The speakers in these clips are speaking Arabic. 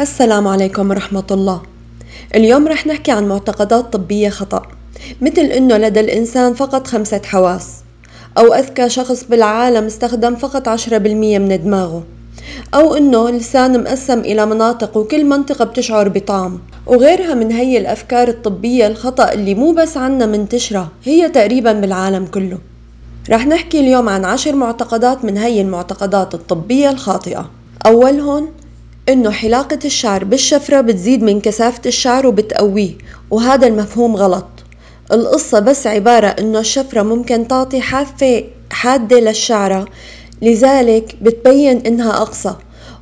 السلام عليكم ورحمة الله اليوم رح نحكي عن معتقدات طبية خطأ مثل أنه لدى الإنسان فقط خمسة حواس أو أذكى شخص بالعالم استخدم فقط عشرة بالمية من دماغه أو أنه لسان مقسم إلى مناطق وكل منطقة بتشعر بطعم وغيرها من هي الأفكار الطبية الخطأ اللي مو بس عنا منتشرة هي تقريبا بالعالم كله رح نحكي اليوم عن عشر معتقدات من هي المعتقدات الطبية الخاطئة أولهم انه حلاقة الشعر بالشفرة بتزيد من كثافة الشعر وبتقويه وهذا المفهوم غلط القصة بس عبارة انه الشفرة ممكن تعطي حافة حادة للشعرة لذلك بتبين انها اقصى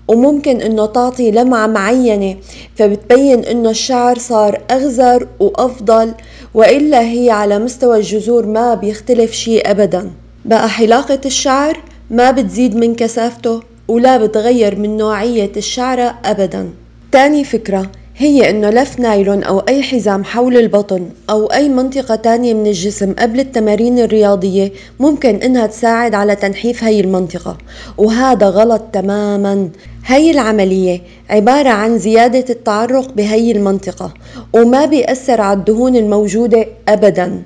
وممكن انه تعطي لمعة معينة فبتبين انه الشعر صار اغزر وافضل والا هي على مستوى الجذور ما بيختلف شيء ابدا بقى حلاقة الشعر ما بتزيد من كثافته ولا بتغير من نوعية الشعرة أبدا تاني فكرة هي انه لف نايلون او اي حزام حول البطن او اي منطقة تانية من الجسم قبل التمارين الرياضية ممكن انها تساعد على تنحيف هاي المنطقة وهذا غلط تماما هاي العملية عبارة عن زيادة التعرق بهاي المنطقة وما بيأثر على الدهون الموجودة أبداً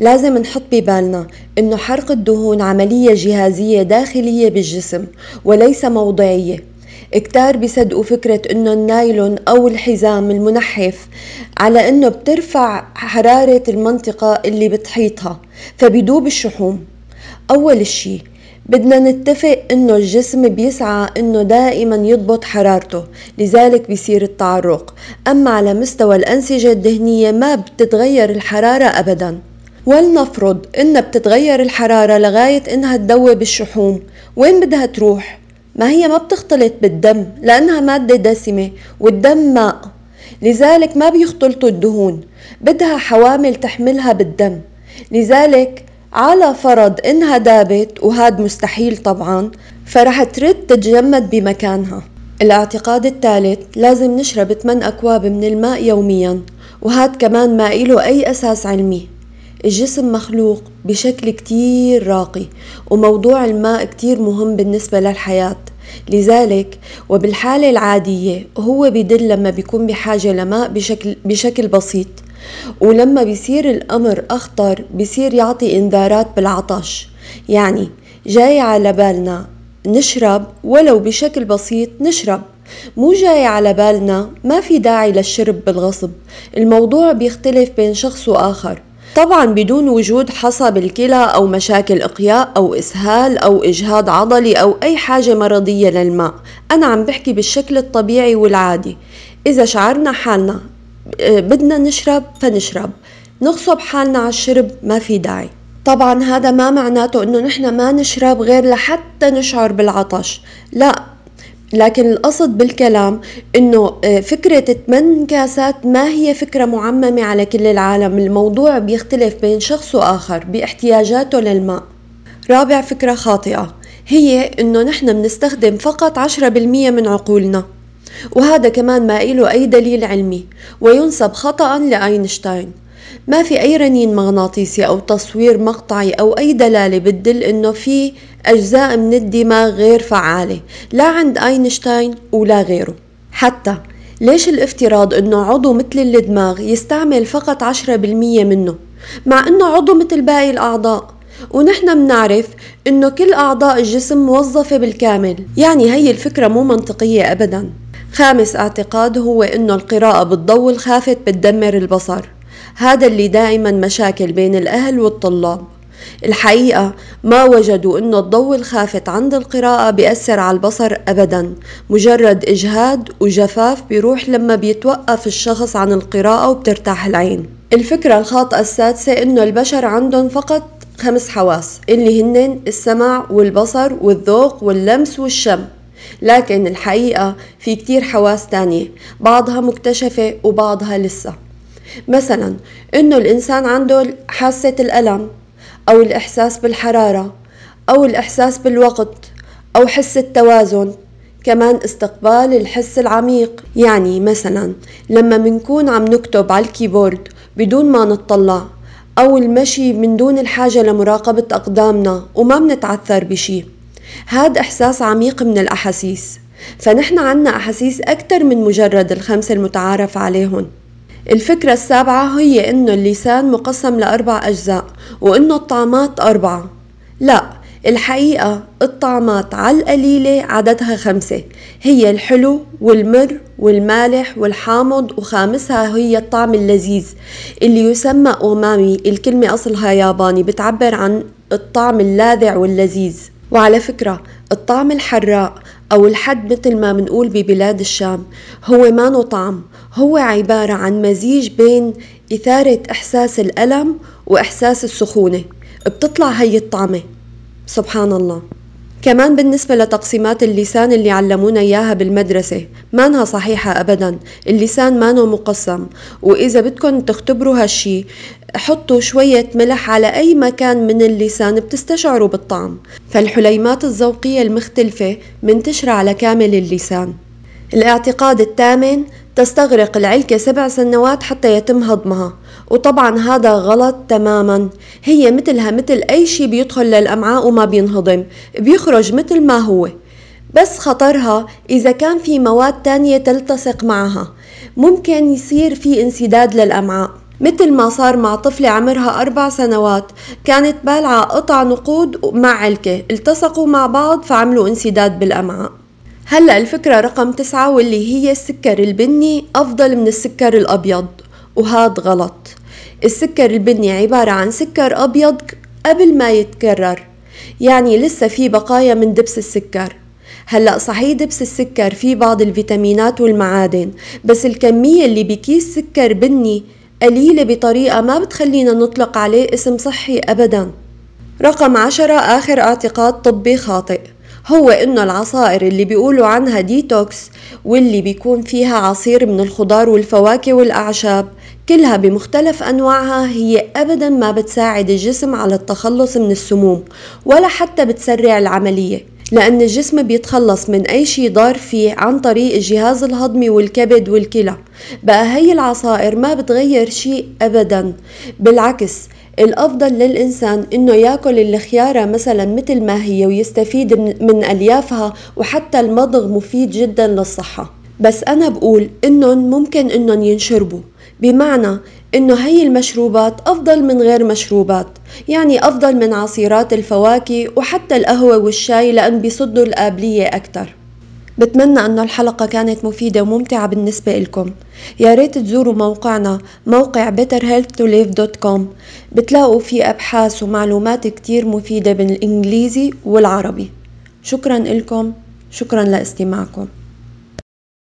لازم نحط ببالنا انه حرق الدهون عملية جهازية داخلية بالجسم وليس موضعية كتار بيصدقوا فكرة انه النايلون او الحزام المنحف على انه بترفع حرارة المنطقة اللي بتحيطها فبيدوب الشحوم اول شي بدنا نتفق انه الجسم بيسعى انه دائما يضبط حرارته لذلك بيصير التعرق اما على مستوى الانسجة الدهنية ما بتتغير الحرارة ابدا ولنفرض إن بتتغير الحرارة لغاية إنها تدوب بالشحوم وين بدها تروح؟ ما هي ما بتختلط بالدم لأنها مادة دسمة والدم ماء لذلك ما بيختلطوا الدهون بدها حوامل تحملها بالدم لذلك على فرض إنها دابت وهاد مستحيل طبعا فرح ترد تتجمد بمكانها الاعتقاد الثالث لازم نشرب 8 أكواب من الماء يوميا وهاد كمان ما إله أي أساس علمي الجسم مخلوق بشكل كتير راقي وموضوع الماء كتير مهم بالنسبة للحياة لذلك وبالحالة العادية هو بدل لما بيكون بحاجة لماء بشكل, بشكل بسيط ولما بيصير الأمر أخطر بيصير يعطي إنذارات بالعطش يعني جاي على بالنا نشرب ولو بشكل بسيط نشرب مو جاي على بالنا ما في داعي للشرب بالغصب الموضوع بيختلف بين شخص وآخر طبعا بدون وجود حصى بالكلى أو مشاكل إقياء أو إسهال أو إجهاد عضلي أو أي حاجة مرضية للماء أنا عم بحكي بالشكل الطبيعي والعادي إذا شعرنا حالنا آه، بدنا نشرب فنشرب نغصب حالنا على الشرب ما في داعي طبعا هذا ما معناته انه نحن ما نشرب غير لحتى نشعر بالعطش لا لكن القصد بالكلام انه آه، فكرة الثمان كاسات ما هي فكرة معممة على كل العالم الموضوع بيختلف بين شخص واخر باحتياجاته للماء رابع فكرة خاطئة هي انه نحن بنستخدم فقط 10% من عقولنا وهذا كمان ما إله أي دليل علمي وينسب خطأ لأينشتاين ما في أي رنين مغناطيسي أو تصوير مقطعي أو أي دلالة بتدل إنه في أجزاء من الدماغ غير فعالة لا عند أينشتاين ولا غيره حتى ليش الافتراض انه عضو مثل الدماغ يستعمل فقط 10% منه مع انه عضو مثل باقي الاعضاء ونحن بنعرف انه كل اعضاء الجسم موظفه بالكامل يعني هي الفكره مو منطقيه ابدا خامس اعتقاد هو انه القراءه بالضوء الخافت بتدمر البصر هذا اللي دائما مشاكل بين الأهل والطلاب الحقيقة ما وجدوا أن الضوء الخافت عند القراءة بيأثر على البصر أبدا مجرد إجهاد وجفاف بيروح لما بيتوقف الشخص عن القراءة وبترتاح العين الفكرة الخاطئة السادسة أنه البشر عندهم فقط خمس حواس اللي هن السمع والبصر والذوق واللمس والشم لكن الحقيقة في كتير حواس تانية بعضها مكتشفة وبعضها لسه مثلا انه الانسان عنده حاسة الالم او الاحساس بالحرارة او الاحساس بالوقت او حس التوازن كمان استقبال الحس العميق يعني مثلا لما منكون عم نكتب على الكيبورد بدون ما نتطلع أو المشي من دون الحاجة لمراقبة أقدامنا وما منتعثر بشي هاد إحساس عميق من الأحاسيس فنحن عنا أحاسيس أكثر من مجرد الخمسة المتعارف عليهم الفكرة السابعة هي إنه اللسان مقسم لأربع أجزاء وإنه الطعمات أربعة لا الحقيقة الطعمات على القليلة عددها خمسة هي الحلو والمر والمالح والحامض وخامسها هي الطعم اللذيذ اللي يسمى أومامي الكلمة أصلها ياباني بتعبر عن الطعم اللاذع واللذيذ وعلى فكرة الطعم الحراق أو الحد مثل ما منقول ببلاد الشام هو ما طعم هو عبارة عن مزيج بين إثارة إحساس الألم وإحساس السخونة بتطلع هي الطعمة سبحان الله كمان بالنسبة لتقسيمات اللسان اللي علمونا إياها بالمدرسة مانها صحيحة أبدا اللسان مانو مقسم وإذا بدكم تختبروا هالشي حطوا شوية ملح على أي مكان من اللسان بتستشعروا بالطعم فالحليمات الذوقية المختلفة منتشرة على كامل اللسان الاعتقاد الثامن تستغرق العلكة سبع سنوات حتى يتم هضمها وطبعا هذا غلط تماما هي مثلها مثل أي شي بيدخل للأمعاء وما بينهضم بيخرج مثل ما هو بس خطرها إذا كان في مواد تانية تلتصق معها ممكن يصير في انسداد للأمعاء مثل ما صار مع طفلة عمرها أربع سنوات كانت بالعة قطع نقود مع علكة التصقوا مع بعض فعملوا انسداد بالأمعاء هلأ الفكرة رقم تسعة واللي هي السكر البني أفضل من السكر الأبيض وهاد غلط السكر البني عبارة عن سكر أبيض قبل ما يتكرر يعني لسه في بقايا من دبس السكر هلأ صحيح دبس السكر فيه بعض الفيتامينات والمعادن بس الكمية اللي بكيس سكر بني قليلة بطريقة ما بتخلينا نطلق عليه اسم صحي أبدا رقم عشرة آخر اعتقاد طبي خاطئ هو انه العصائر اللي بيقولوا عنها ديتوكس واللي بيكون فيها عصير من الخضار والفواكه والاعشاب كلها بمختلف انواعها هي ابدا ما بتساعد الجسم على التخلص من السموم ولا حتى بتسرع العمليه لأن الجسم بيتخلص من أي شيء ضار فيه عن طريق الجهاز الهضمي والكبد والكلى بقى هي العصائر ما بتغير شيء أبدا بالعكس الأفضل للإنسان إنه ياكل الخيارة مثلا مثل ما هي ويستفيد من أليافها وحتى المضغ مفيد جدا للصحة بس أنا بقول إنهم ممكن إنهم ينشربوا بمعنى إنه هي المشروبات أفضل من غير مشروبات يعني أفضل من عصيرات الفواكه وحتى القهوة والشاي لأن بيصدوا القابلية أكتر بتمنى أن الحلقة كانت مفيدة وممتعة بالنسبة لكم يا ريت تزوروا موقعنا موقع betterhealthtolive.com بتلاقوا فيه أبحاث ومعلومات كتير مفيدة بالإنجليزي والعربي شكرا لكم شكرا لاستماعكم